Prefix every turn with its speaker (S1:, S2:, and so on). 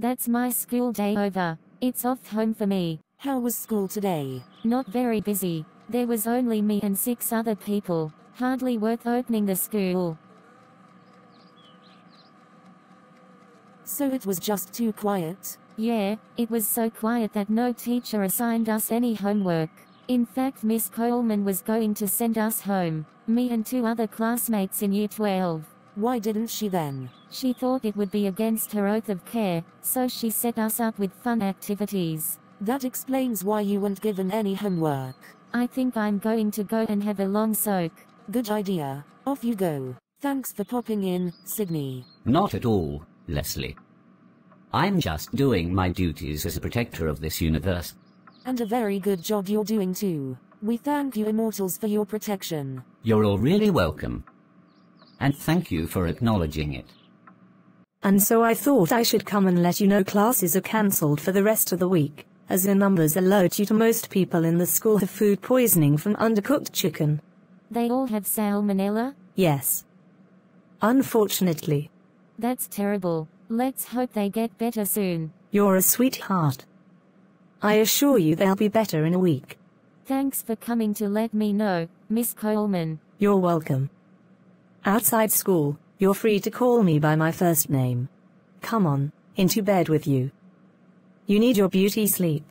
S1: That's my school day over. It's off home for me. How was school today? Not very busy. There was only me and six other people. Hardly worth opening the school. So it was just too
S2: quiet?
S1: Yeah, it was so quiet that no teacher assigned us any homework. In fact, Miss Coleman was going to send us home, me and two other classmates in year 12. Why didn't she then? She thought it would be against her oath of care, so she set us up with fun activities. That explains why you weren't given any homework. I think I'm going to go and have a long soak. Good idea. Off you go.
S2: Thanks for popping in, Sydney.
S3: Not at all, Leslie. I'm just doing my duties as a protector of this universe.
S2: And a very good job you're doing too. We thank you immortals for your protection.
S3: You're all really welcome and thank you for acknowledging it.
S4: And so I thought I should come and let you know classes are cancelled for the rest of the week, as the numbers are low due to most people in the school have food poisoning from undercooked chicken.
S1: They all have salmonella?
S4: Yes. Unfortunately.
S1: That's terrible. Let's hope they get better
S4: soon. You're a sweetheart. I assure you they'll be better in a week. Thanks for coming to let me know, Miss Coleman. You're welcome. Outside school, you're free to call me by my first name. Come on, into bed with you. You need your beauty sleep.